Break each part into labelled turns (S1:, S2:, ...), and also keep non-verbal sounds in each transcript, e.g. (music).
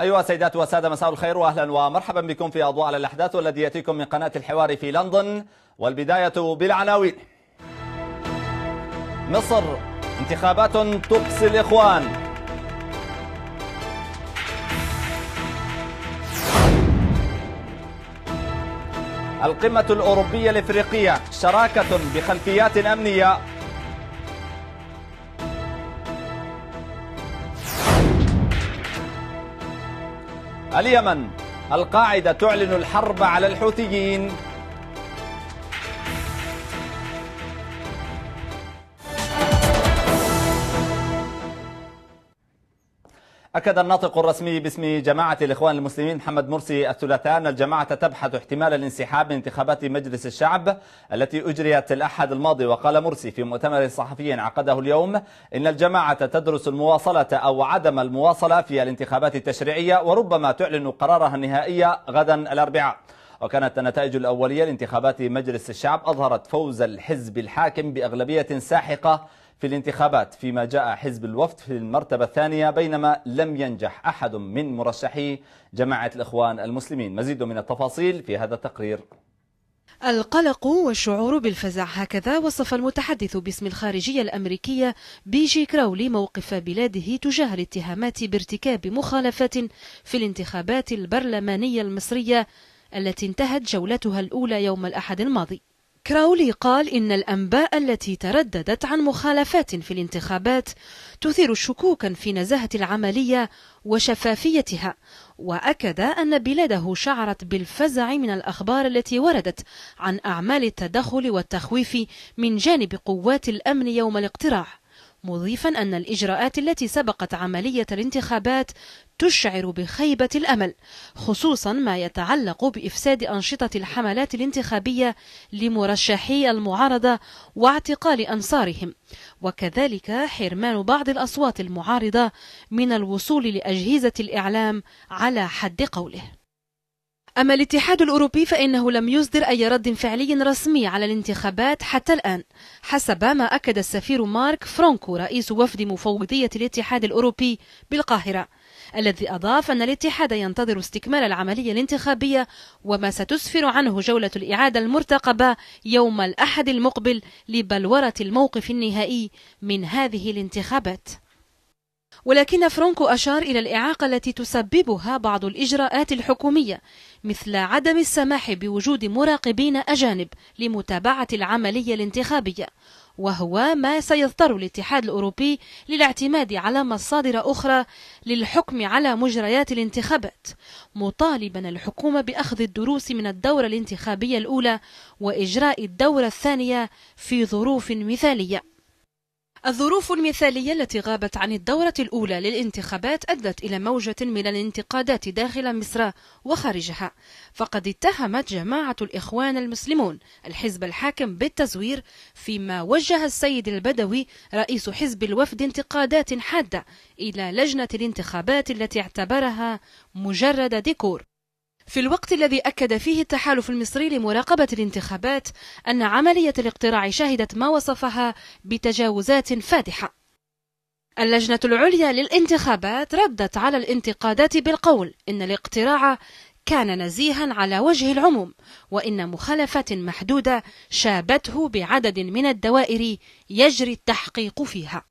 S1: أيها السيدات والسادة مساء الخير وأهلا ومرحبا بكم في أضواء الأحداث والذي يأتيكم من قناة الحوار في لندن والبداية بالعناوين مصر انتخابات تقصي الإخوان القمة الأوروبية الإفريقية شراكة بخلفيات أمنية اليمن القاعدة تعلن الحرب على الحوثيين أكد الناطق الرسمي باسم جماعة الإخوان المسلمين محمد مرسي الثلاثاء أن الجماعة تبحث احتمال الانسحاب من انتخابات مجلس الشعب التي أجريت الأحد الماضي وقال مرسي في مؤتمر صحفي عقده اليوم إن الجماعة تدرس المواصلة أو عدم المواصلة في الانتخابات التشريعية وربما تعلن قرارها النهائي غدا الأربعاء وكانت النتائج الأولية لانتخابات مجلس الشعب أظهرت فوز الحزب الحاكم بأغلبية ساحقة في الانتخابات فيما جاء حزب الوفد في المرتبة الثانية بينما لم ينجح أحد من مرشحي جماعة الإخوان المسلمين مزيد من التفاصيل في هذا التقرير
S2: القلق والشعور بالفزع هكذا وصف المتحدث باسم الخارجية الأمريكية بيجي كراولي موقف بلاده تجاه الاتهامات بارتكاب مخالفات في الانتخابات البرلمانية المصرية التي انتهت جولتها الأولى يوم الأحد الماضي كراولي قال إن الأنباء التي ترددت عن مخالفات في الانتخابات تثير شكوكا في نزاهة العملية وشفافيتها وأكد أن بلاده شعرت بالفزع من الأخبار التي وردت عن أعمال التدخل والتخويف من جانب قوات الأمن يوم الاقتراع مضيفا أن الإجراءات التي سبقت عملية الانتخابات تشعر بخيبة الأمل خصوصا ما يتعلق بإفساد أنشطة الحملات الانتخابية لمرشحي المعارضة واعتقال أنصارهم وكذلك حرمان بعض الأصوات المعارضة من الوصول لأجهزة الإعلام على حد قوله أما الاتحاد الأوروبي فإنه لم يصدر أي رد فعلي رسمي على الانتخابات حتى الآن حسب ما أكد السفير مارك فرانكو رئيس وفد مفوضية الاتحاد الأوروبي بالقاهرة الذي أضاف أن الاتحاد ينتظر استكمال العملية الانتخابية وما ستسفر عنه جولة الإعادة المرتقبة يوم الأحد المقبل لبلورة الموقف النهائي من هذه الانتخابات ولكن فرانكو أشار إلى الإعاقة التي تسببها بعض الإجراءات الحكومية مثل عدم السماح بوجود مراقبين أجانب لمتابعة العملية الانتخابية وهو ما سيضطر الاتحاد الأوروبي للاعتماد على مصادر أخرى للحكم على مجريات الانتخابات مطالبا الحكومة بأخذ الدروس من الدورة الانتخابية الأولى وإجراء الدورة الثانية في ظروف مثالية الظروف المثالية التي غابت عن الدورة الأولى للانتخابات أدت إلى موجة من الانتقادات داخل مصر وخارجها فقد اتهمت جماعة الإخوان المسلمون الحزب الحاكم بالتزوير فيما وجه السيد البدوي رئيس حزب الوفد انتقادات حادة إلى لجنة الانتخابات التي اعتبرها مجرد ديكور في الوقت الذي أكد فيه التحالف المصري لمراقبة الانتخابات أن عملية الاقتراع شهدت ما وصفها بتجاوزات فادحة اللجنة العليا للانتخابات ردت على الانتقادات بالقول إن الاقتراع كان نزيها على وجه العموم وإن مخالفات محدودة شابته بعدد من الدوائر يجري التحقيق فيها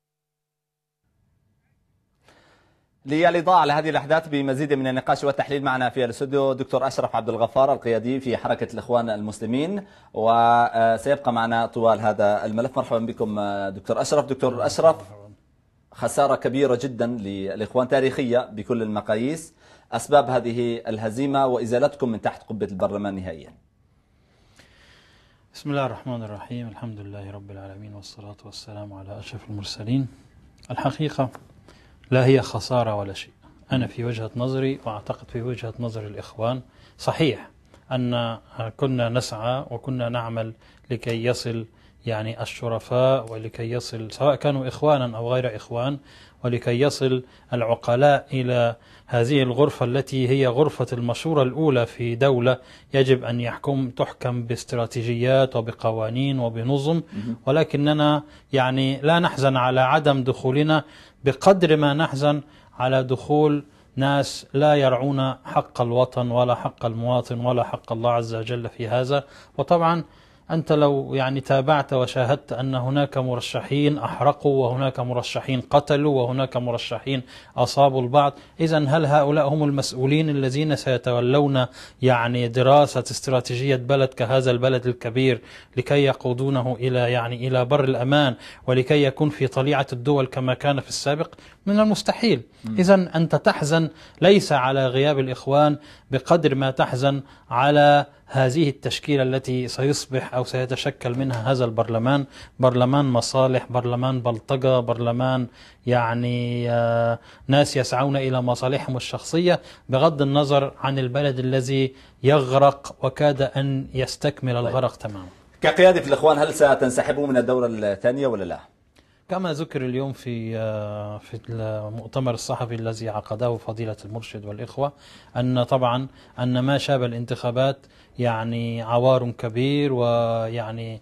S1: للإضاءة على هذه الأحداث بمزيد من النقاش والتحليل معنا في الاستوديو دكتور أشرف عبد الغفار القيادي في حركة الإخوان المسلمين وسيبقى معنا طوال هذا الملف مرحبا بكم دكتور أشرف دكتور أشرف خسارة كبيرة جدا للإخوان تاريخية بكل المقاييس أسباب هذه الهزيمة وإزالتكم من تحت قبة البرلمان نهائيا
S3: بسم الله الرحمن الرحيم الحمد لله رب العالمين والصلاة والسلام على أشرف المرسلين الحقيقة لا هي خسارة ولا شيء أنا في وجهة نظري وأعتقد في وجهة نظر الإخوان صحيح أن كنا نسعى وكنا نعمل لكي يصل يعني الشرفاء ولكي يصل سواء كانوا إخوانا أو غير إخوان ولكي يصل العقلاء إلى هذه الغرفة التي هي غرفة المشورة الأولى في دولة يجب أن يحكم تحكم باستراتيجيات وبقوانين وبنظم ولكننا يعني لا نحزن على عدم دخولنا بقدر ما نحزن على دخول ناس لا يرعون حق الوطن ولا حق المواطن ولا حق الله عز وجل في هذا وطبعا أنت لو يعني تابعت وشاهدت أن هناك مرشحين أحرقوا وهناك مرشحين قتلوا وهناك مرشحين أصابوا البعض إذا هل هؤلاء هم المسؤولين الذين سيتولون يعني دراسة استراتيجية بلد كهذا البلد الكبير لكي يقودونه إلى يعني إلى بر الأمان ولكي يكون في طليعة الدول كما كان في السابق من المستحيل إذا أنت تحزن ليس على غياب الإخوان بقدر ما تحزن على هذه التشكيلة التي سيصبح أو سيتشكل منها هذا البرلمان برلمان مصالح برلمان بلطجة برلمان يعني آه، ناس يسعون إلى مصالحهم الشخصية بغض النظر عن البلد الذي يغرق وكاد أن يستكمل طيب. الغرق تماما
S1: كقيادة الإخوان هل ستنسحبوا من الدورة الثانية ولا لا؟ كما ذكر اليوم في آه،
S3: في المؤتمر الصحفي الذي عقده فضيلة المرشد والإخوة أن طبعا أن ما شاب الانتخابات يعني عوار كبير ويعني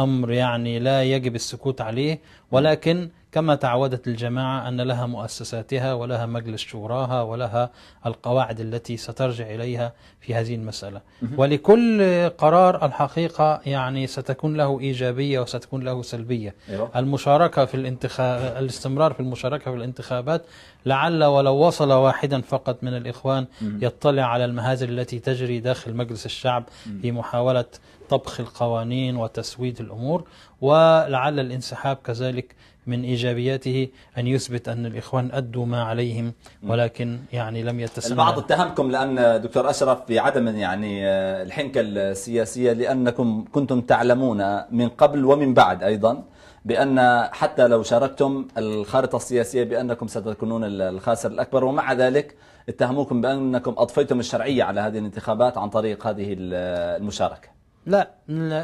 S3: أمر يعني لا يجب السكوت عليه ولكن كما تعودت الجماعة أن لها مؤسساتها ولها مجلس شوراها ولها القواعد التي سترجع إليها في هذه المسألة ولكل قرار الحقيقة يعني ستكون له إيجابية وستكون له سلبية أيوة. المشاركة في الانتخاب الاستمرار في المشاركة في الانتخابات لعل ولو وصل واحدا فقط من الإخوان يطلع على المهازل التي تجري داخل مجلس الشعب في محاولة طبخ القوانين وتسويد الأمور ولعل الانسحاب كذلك من إيجابياته أن يثبت أن الإخوان أدوا ما عليهم ولكن يعني لم يتسنى البعض
S1: اتهمكم لأن دكتور أشرف بعدم يعني آه، الحنكة السياسية لأنكم كنتم تعلمون من قبل ومن بعد أيضا بأن حتى لو شاركتم الخارطة السياسية بأنكم ستكونون الخاسر الأكبر ومع ذلك اتهموكم بأنكم أضفيتم الشرعية على هذه الانتخابات عن طريق هذه المشاركة
S3: لا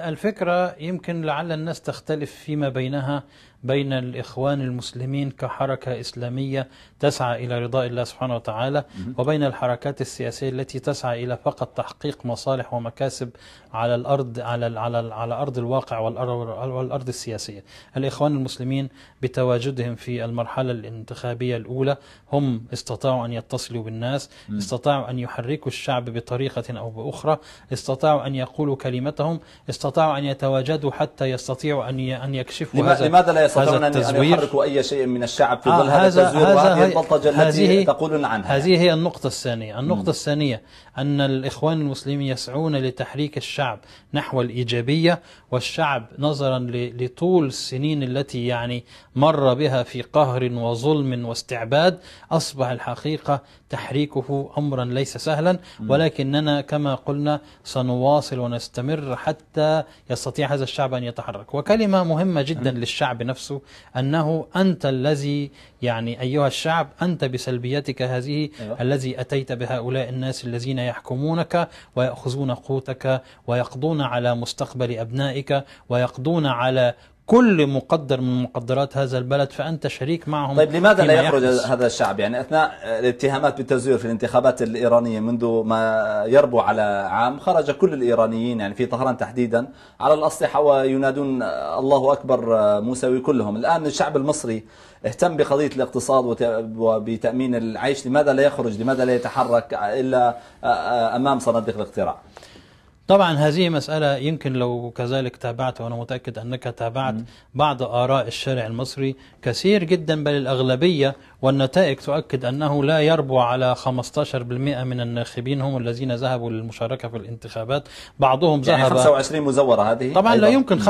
S3: الفكرة يمكن لعل الناس تختلف فيما بينها بين الإخوان المسلمين كحركة إسلامية تسعى إلى رضاء الله سبحانه وتعالى وبين الحركات السياسية التي تسعى إلى فقط تحقيق مصالح ومكاسب على الأرض على على على أرض الواقع والأرض السياسية الإخوان المسلمين بتواجدهم في المرحلة الانتخابية الأولى هم استطاعوا أن يتصلوا بالناس استطاعوا أن يحركوا الشعب بطريقة أو بأخرى استطاعوا أن يقولوا كلمتهم استطاعوا أن يتواجدوا حتى يستطيعوا أن أن يكشفوا لماذا لا يستطيعون أن يحركوا
S1: أي شيء من الشعب في آه، ظل هذا التزوير وهذه البلطجة التي تقولون عنها هذه
S3: هي النقطة الثانية النقطة الثانية أن الإخوان المسلمين يسعون لتحريك الشعب نحو الإيجابية والشعب نظرا لطول السنين التي يعني مر بها في قهر وظلم واستعباد أصبح الحقيقة تحريكه أمرا ليس سهلا ولكننا كما قلنا سنواصل ونستمر حتى يستطيع هذا الشعب أن يتحرك وكلمة مهمة جدا للشعب نفسه نفسه أنه أنت الذي يعني أيها الشعب أنت بسلبيتك هذه أيوة. الذي أتيت بهؤلاء الناس الذين يحكمونك ويأخذون قوتك ويقضون على مستقبل أبنائك ويقضون على كل مقدر من مقدرات هذا البلد فأنت شريك معهم طيب لماذا لا يخرج يحدث؟ هذا
S1: الشعب يعني أثناء الاتهامات بالتزوير في الانتخابات الإيرانية منذ ما يربو على عام خرج كل الإيرانيين يعني في طهران تحديدا على الاسلحه وينادون الله أكبر موسوي كلهم الآن الشعب المصري اهتم بقضية الاقتصاد وبتأمين العيش لماذا لا يخرج لماذا لا يتحرك إلا أمام صناديق الاقتراع
S3: طبعا هذه مسألة يمكن لو كذلك تابعت وأنا متأكد أنك تابعت بعض آراء الشارع المصري كثير جدا بل الأغلبية والنتائج تؤكد أنه لا يربو على 15% من الناخبين هم الذين ذهبوا للمشاركة في الانتخابات بعضهم يعني ذهب يعني 25 مزورة هذه طبعا أيضا. لا يمكن 25%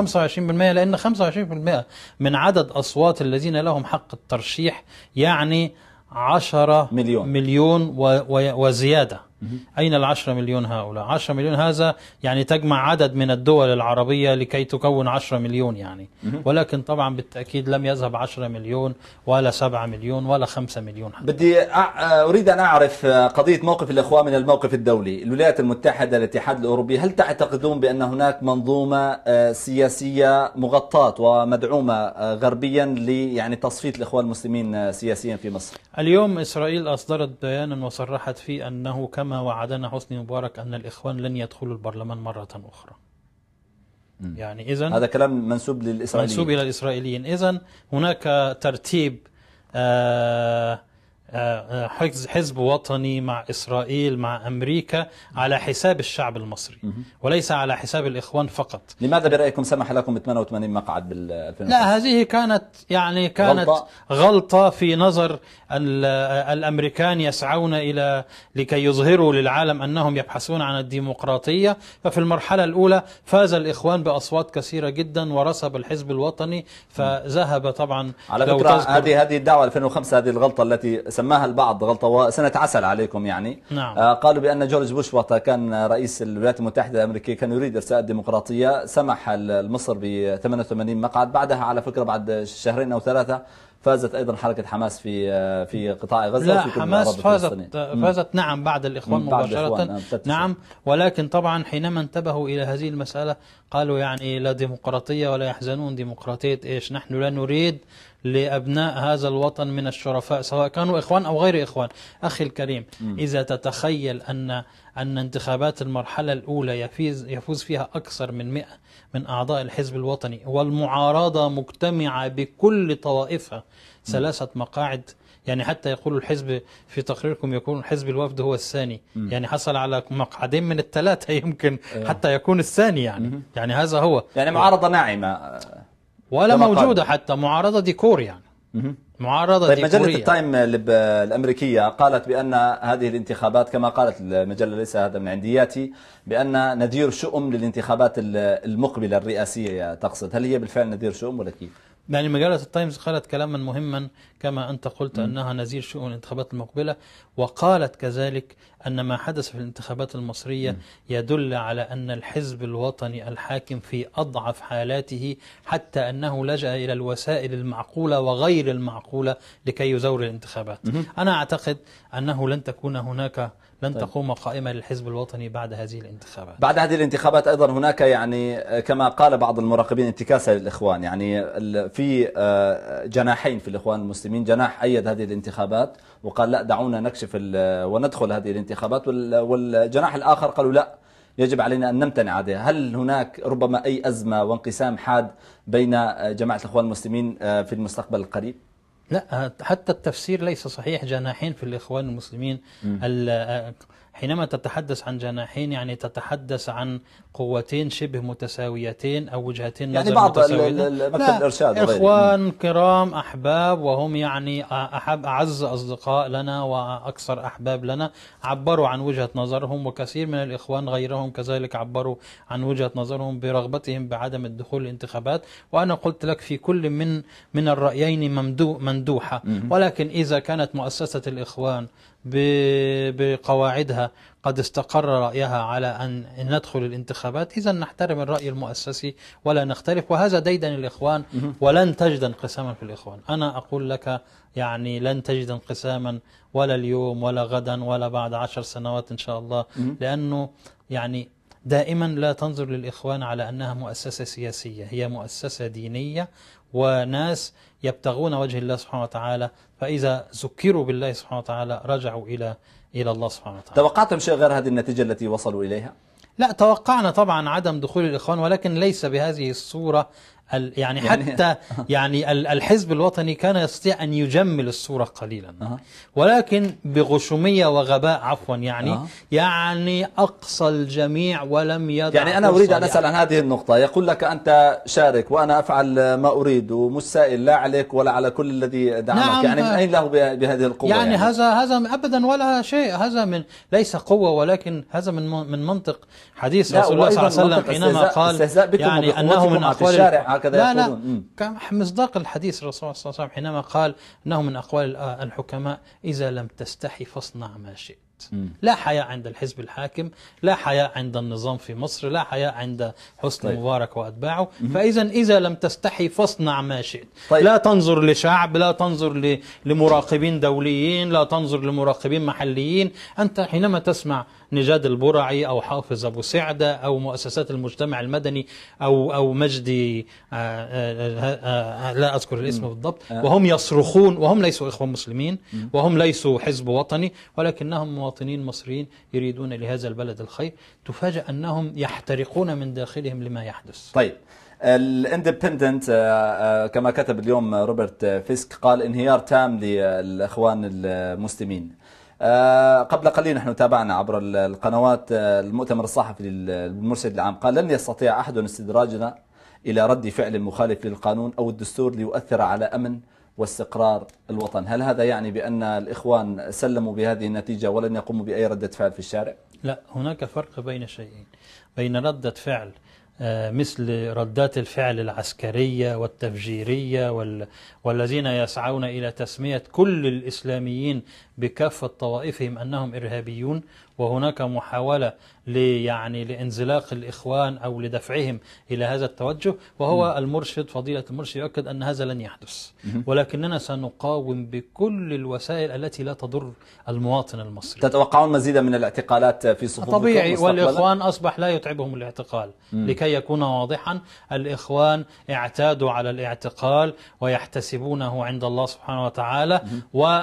S3: لأن 25% من عدد أصوات الذين لهم حق الترشيح يعني 10 مليون, مليون وزيادة أين العشرة مليون هؤلاء عشرة مليون هذا يعني تجمع عدد من الدول العربية لكي تكون
S1: عشرة مليون يعني
S3: ولكن طبعا بالتأكيد لم يذهب عشرة مليون ولا سبعة مليون ولا خمسة مليون
S1: حتى. بدي أريد أن أعرف قضية موقف الأخوة من الموقف الدولي الولايات المتحدة الاتحاد الأوروبي هل تعتقدون بأن هناك منظومة سياسية مغطاة ومدعومة غربيا يعني تصفية الإخوان المسلمين سياسيا في مصر
S3: اليوم إسرائيل أصدرت بيانا وصرحت فيه أنه كما وعدنا حسني مبارك أن الإخوان لن يدخلوا البرلمان مرة أخرى
S1: م. يعني إذا هذا كلام منسوب للإسرائيليين منسوب إلى
S3: الإسرائيليين إذا هناك ترتيب آه آه، آه، حزب وطني مع إسرائيل مع أمريكا على حساب الشعب المصري وليس على حساب الإخوان فقط
S1: لماذا برأيكم سمح لكم 88 مقعد بال لا هذه كانت
S3: يعني كانت غلطة, غلطة في نظر الأمريكان يسعون إلى لكي يظهروا للعالم أنهم يبحثون عن الديمقراطية ففي المرحلة الأولى فاز الإخوان بأصوات كثيرة جدا ورسب الحزب الوطني فذهب طبعا على فكرة هذه
S1: هذه الدعوة 2005 هذه الغلطة التي سماها البعض غلطة وسنة عسل عليكم يعني نعم. آه، قالوا بأن جورج بوش وقت كان رئيس الولايات المتحدة الأمريكية كان يريد إرساء الديمقراطية سمح المصر ب 88 مقعد بعدها على فكرة بعد شهرين أو ثلاثة فازت أيضا حركة حماس في آه، في قطاع غزة لا حماس فازت, آه، فازت
S3: نعم بعد الإخوان بعد مباشرة نعم, نعم ولكن طبعا حينما انتبهوا إلى هذه المسألة قالوا يعني لا ديمقراطية ولا يحزنون ديمقراطية إيش نحن لا نريد لأبناء هذا الوطن من الشرفاء سواء كانوا إخوان أو غير إخوان أخي الكريم إذا تتخيل أن أن انتخابات المرحلة الأولى يفيز يفوز فيها أكثر من 100 من أعضاء الحزب الوطني والمعارضة مجتمعة بكل طوائفها ثلاثة مقاعد يعني حتى يقول الحزب في تقريركم يكون الحزب الوفد هو الثاني م. يعني حصل على مقعدين من الثلاثة (laughs) يمكن آه. حتى يكون الثاني يعني م. يعني هذا هو يعني معارضة
S1: ناعمة ولا موجودة
S3: حتى معارضة ديكور يعني معارضة طيب مجلة
S1: كوريا. التايم الأمريكية قالت بأن هذه الانتخابات كما قالت المجلة ليس هذا من عندياتي بأن نذير شؤم للانتخابات المقبلة الرئاسية تقصد هل هي بالفعل نذير شؤم ولا كيف؟
S3: يعني مجلة التايمز قالت كلاما مهما كما أنت قلت أنها نزيل شؤون الانتخابات المقبلة وقالت كذلك أن ما حدث في الانتخابات المصرية يدل على أن الحزب الوطني الحاكم في أضعف حالاته حتى أنه لجأ إلى الوسائل المعقولة وغير المعقولة لكي يزور الانتخابات أنا أعتقد أنه لن تكون هناك لن طيب. تقوم قائمة للحزب الوطني بعد هذه الانتخابات
S1: بعد هذه الانتخابات أيضا هناك يعني كما قال بعض المراقبين انتكاسة للإخوان يعني في آه، جناحين في الإخوان المسلمين جناح أيد هذه الانتخابات وقال لا دعونا نكشف وندخل هذه الانتخابات والجناح الآخر قالوا لا يجب علينا أن نمتنع عليها هل هناك ربما أي أزمة وانقسام حاد بين آه، جماعة الإخوان المسلمين آه، في المستقبل القريب؟ لا حتى
S3: التفسير ليس صحيح جناحين في الإخوان المسلمين حينما تتحدث عن جناحين يعني تتحدث عن قوتين شبه متساويتين أو وجهتين يعني نظر يعني بعض مثل
S1: الإرشاد إخوان
S3: كرام أحباب وهم يعني أحب أعز أصدقاء لنا وأكثر أحباب لنا عبروا عن وجهة نظرهم وكثير من الإخوان غيرهم كذلك عبروا عن وجهة نظرهم برغبتهم بعدم الدخول الانتخابات وأنا قلت لك في كل من من الرأيين مندوحه ولكن إذا كانت مؤسسة الإخوان بقواعدها قد استقر رأيها على أن ندخل الانتخابات إذا نحترم الرأي المؤسسي ولا نختلف وهذا ديدن الإخوان ولن تجد انقساما في الإخوان أنا أقول لك يعني لن تجد انقساما ولا اليوم ولا غدا ولا بعد عشر سنوات إن شاء الله لأنه يعني دائما لا تنظر للإخوان على أنها مؤسسة سياسية هي مؤسسة دينية وناس يبتغون وجه الله سبحانه وتعالى فإذا ذكروا بالله سبحانه وتعالى رجعوا إلى إلى الله سبحانه وتعالى
S1: توقعتم شيء غير هذه النتيجة التي وصلوا إليها؟
S3: لا توقعنا طبعا عدم دخول الإخوان ولكن ليس بهذه الصورة يعني, يعني حتى إيه؟ (laughs) يعني الحزب الوطني كان يستطيع أن يجمل الصورة قليلا ولكن بغشومية وغباء عفوا يعني يعني أقصى الجميع ولم يدع يعني أنا أريد أن يعني. أسأل
S1: عن هذه النقطة يقول لك أنت شارك وأنا أفعل ما أريد ومش سائل لا عليك ولا على كل الذي دعمك نعم يعني من أين له بهذه القوة يعني, يعني هذا
S3: هذا أبدا ولا شيء هذا من ليس قوة ولكن هذا من من منطق حديث رسول الله صلى الله عليه وسلم حينما قال يعني أنه من أقوال هكذا لا لا لا مصداق الحديث الرسول صلى الله عليه وسلم حينما قال انه من اقوال الحكماء اذا لم تستحي فاصنع ما شئت لا حياء عند الحزب الحاكم لا حياء عند النظام في مصر لا حياء عند حسن طيب. مبارك وأتباعه فإذا إذا لم تستحي فاصنع ما شئت طيب. لا تنظر لشعب لا تنظر لمراقبين دوليين لا تنظر لمراقبين محليين أنت حينما تسمع نجاد البرعي أو حافظ أبو سعدة أو مؤسسات المجتمع المدني أو أو مجدي آه، آه، آه، لا أذكر الاسم بالضبط وهم يصرخون وهم ليسوا إخوة مسلمين وهم ليسوا حزب وطني ولكنهم مواطنين مصريين يريدون لهذا البلد الخير تفاجئ أنهم يحترقون من داخلهم لما يحدث طيب
S1: الاندبندنت كما كتب اليوم روبرت فيسك قال انهيار تام للاخوان المسلمين آه، قبل قليل نحن تابعنا عبر القنوات آه، المؤتمر الصحفي للمرشد العام قال لن يستطيع أحد استدراجنا إلى رد فعل مخالف للقانون أو الدستور ليؤثر على أمن واستقرار الوطن هل هذا يعني بأن الإخوان سلموا بهذه النتيجة ولن يقوموا بأي ردة فعل في الشارع؟
S3: لا هناك فرق بين شيئين بين ردة فعل آه، مثل ردات الفعل العسكرية والتفجيرية والذين يسعون إلى تسمية كل الإسلاميين بكافة طوائفهم أنهم إرهابيون وهناك محاولة ليعني لانزلاق الإخوان أو لدفعهم إلى هذا التوجه وهو م. المرشد فضيلة المرشد يؤكد أن هذا لن يحدث م. ولكننا سنقاوم بكل الوسائل التي لا تضر المواطن المصري
S1: تتوقعون مزيدا من الاعتقالات في صفوف طبيعي والإخوان
S3: أصبح لا يتعبهم الاعتقال م. لكي يكون واضحا الإخوان اعتادوا على الاعتقال ويحتسبونه عند الله سبحانه وتعالى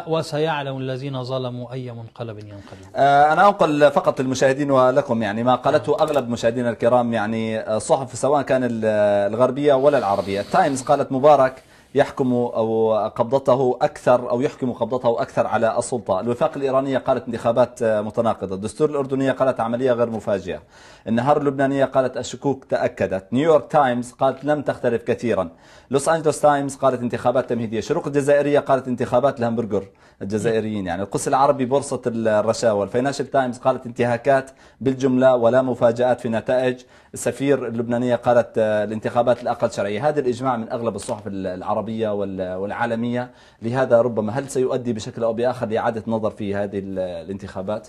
S3: وسيعلم الذين الذين ظلموا أي منقلب ينقلب
S1: آه، أنا أنقل فقط للمشاهدين ولكم يعني ما قالته أغلب مشاهدينا الكرام يعني آه، صحف سواء كان آه، الغربية ولا العربية تايمز قالت مبارك يحكم أو قبضته أكثر أو يحكم قبضته أكثر على السلطة الوفاق الإيرانية قالت انتخابات متناقضة الدستور الأردنية قالت عملية غير مفاجئة النهار اللبنانية قالت الشكوك تأكدت نيويورك تايمز قالت لم تختلف كثيرا لوس أنجلوس تايمز قالت انتخابات تمهيدية شروق الجزائرية قالت انتخابات الهمبرجر الجزائريين يعني القس العربي بورصة الرشاوى الفيناشل تايمز قالت انتهاكات بالجملة ولا مفاجآت في نتائج السفير اللبنانية قالت آه، الانتخابات الأقل شرعية هذا الإجماع من أغلب الصحف العربية والعالمية لهذا ربما هل سيؤدي بشكل أو بآخر لإعادة نظر في هذه الانتخابات؟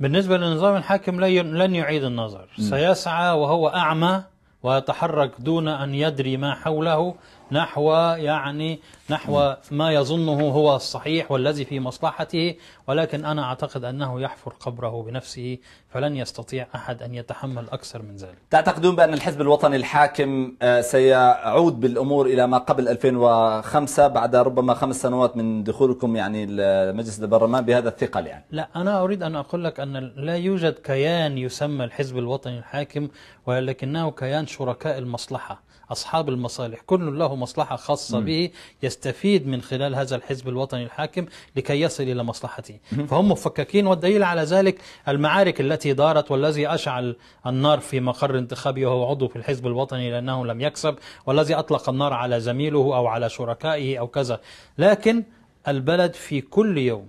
S3: بالنسبة للنظام الحاكم لن يعيد النظر سيسعى وهو أعمى ويتحرك دون أن يدري ما حوله نحو يعني نحو ما يظنه هو الصحيح والذي في مصلحته ولكن أنا أعتقد أنه يحفر قبره بنفسه فلن يستطيع أحد أن يتحمل أكثر من ذلك
S1: تعتقدون بأن الحزب الوطني الحاكم آه، سيعود بالأمور إلى ما قبل 2005 بعد ربما خمس سنوات من دخولكم يعني المجلس البرلمان بهذا الثقل يعني
S3: لا أنا أريد أن أقول لك أن لا يوجد كيان يسمى الحزب الوطني الحاكم ولكنه كيان شركاء المصلحة أصحاب المصالح كل له مصلحة خاصة م. به يستفيد من خلال هذا الحزب الوطني الحاكم لكي يصل إلى مصلحته م. فهم مفككين والدليل على ذلك المعارك التي دارت والذي أشعل النار في مقر انتخابي وهو عضو في الحزب الوطني لأنه لم يكسب والذي أطلق النار على زميله أو على شركائه أو كذا لكن البلد في كل يوم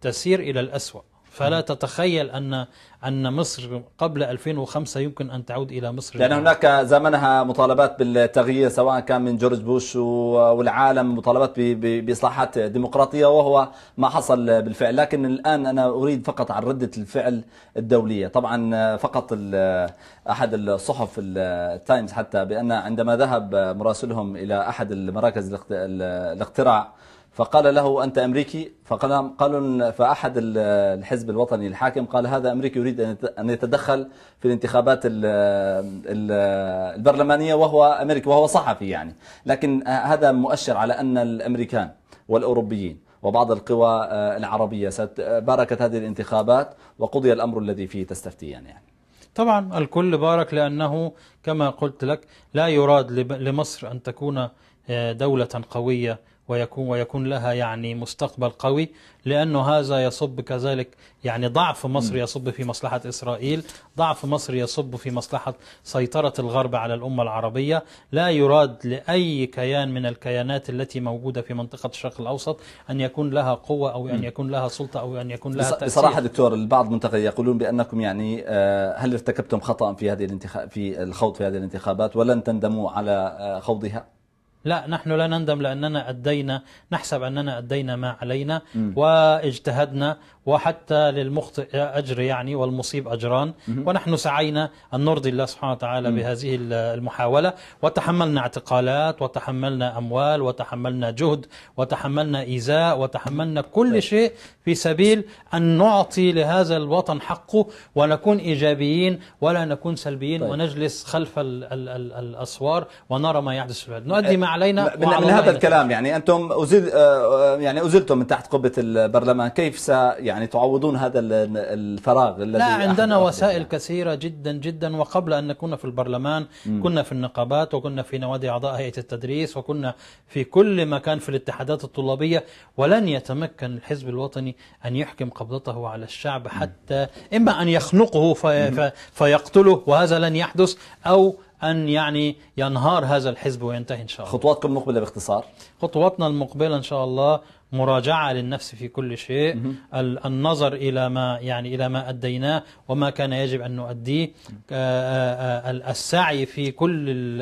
S3: تسير إلى الأسوأ فلا تتخيل أن أن مصر قبل 2005 يمكن أن تعود إلى مصر لأن هناك
S1: زمنها مطالبات بالتغيير سواء كان من جورج بوش والعالم مطالبات بإصلاحات ديمقراطية وهو ما حصل بالفعل لكن الآن أنا أريد فقط عن ردة الفعل الدولية طبعا فقط أحد الصحف التايمز حتى بأن عندما ذهب مراسلهم إلى أحد المراكز الاقتراع فقال له أنت أمريكي فقال قالوا فأحد الحزب الوطني الحاكم قال هذا أمريكي يريد أن يتدخل في الانتخابات البرلمانية وهو أمريكي وهو صحفي يعني لكن آه، هذا مؤشر على أن الأمريكان والأوروبيين وبعض القوى آه، العربية آه، باركت هذه الانتخابات وقضي الأمر الذي فيه تستفتيان يعني
S3: طبعا الكل بارك لأنه كما قلت لك لا يراد لمصر أن تكون دولة قوية ويكون ويكون لها يعني مستقبل قوي لأنه هذا يصب كذلك يعني ضعف مصر يصب في مصلحة إسرائيل ضعف مصر يصب في مصلحة سيطرة الغرب على الأمة العربية لا يراد لأي كيان من الكيانات التي موجودة في منطقة الشرق الأوسط أن يكون لها قوة أو أن يكون لها سلطة أو أن يكون لها تأثير بصراحة
S1: دكتور البعض منتقد يقولون بأنكم يعني آه، هل ارتكبتم خطأ في هذه الانتخاب في الخوض في هذه الانتخابات ولن تندموا على آه، خوضها؟
S3: لا نحن لا نندم لأننا أدينا نحسب أننا أدينا ما علينا م. واجتهدنا وحتى للمخطئ أجر يعني والمصيب أجران م. ونحن سعينا أن نرضي الله سبحانه وتعالى م. بهذه المحاولة وتحملنا اعتقالات وتحملنا أموال وتحملنا جهد وتحملنا إيذاء وتحملنا كل طيب. شيء في سبيل أن نعطي لهذا الوطن حقه ونكون إيجابيين ولا نكون سلبيين طيب. ونجلس خلف الـ الـ الـ الأسوار ونرى ما يحدث في البلد نؤدي ما علينا من, من هذا
S1: الكلام يعني انتم أزل آه، آه، يعني ازلتم من تحت قبه البرلمان كيف س يعني تعوضون هذا الفراغ الذي لا عندنا
S3: وسائل يعني. كثيره جدا جدا وقبل ان نكون في البرلمان م. كنا في النقابات وكنا في نوادي اعضاء هيئه التدريس وكنا في كل مكان في الاتحادات الطلابيه ولن يتمكن الحزب الوطني ان يحكم قبضته على الشعب حتى اما ان يخنقه في فيقتله وهذا لن يحدث او أن يعني ينهار هذا الحزب وينتهي إن شاء الله
S1: خطواتكم المقبلة باختصار
S3: خطواتنا المقبلة إن شاء الله مراجعة للنفس في كل شيء النظر إلى ما يعني إلى ما أديناه وما كان يجب أن نؤديه آه، آه، آه، السعي في كل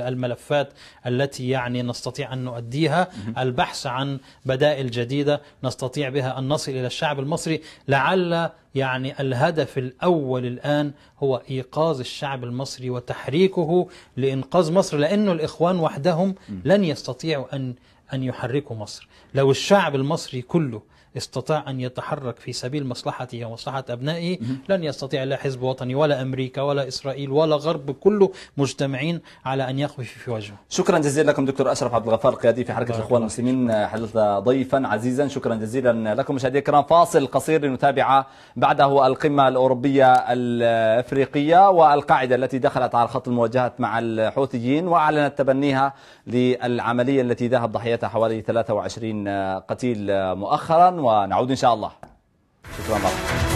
S3: الملفات التي يعني نستطيع أن نؤديها البحث عن بدائل جديدة نستطيع بها أن نصل إلى الشعب المصري لعل يعني الهدف الأول الآن هو إيقاظ الشعب المصري وتحريكه لإنقاذ مصر لأن الإخوان وحدهم لن يستطيعوا أن أن يحركوا مصر لو الشعب المصري كله استطاع أن يتحرك في سبيل مصلحته ومصلحة أبنائه لن يستطيع لا حزب وطني ولا أمريكا ولا إسرائيل ولا غرب كله مجتمعين على أن يقف في وجهه
S1: شكرا جزيلا لكم دكتور أشرف عبد الغفار القيادي في حركة الإخوان المسلمين حدث ضيفا عزيزا شكرا جزيلا لكم مشاهدينا الكرام فاصل قصير لنتابع بعده القمة الأوروبية الأفريقية والقاعدة التي دخلت على خط المواجهة مع الحوثيين وأعلنت تبنيها للعملية التي ذهب ضحيتها حوالي 23 قتيل مؤخرا ونعود إن شاء الله شكرا لكم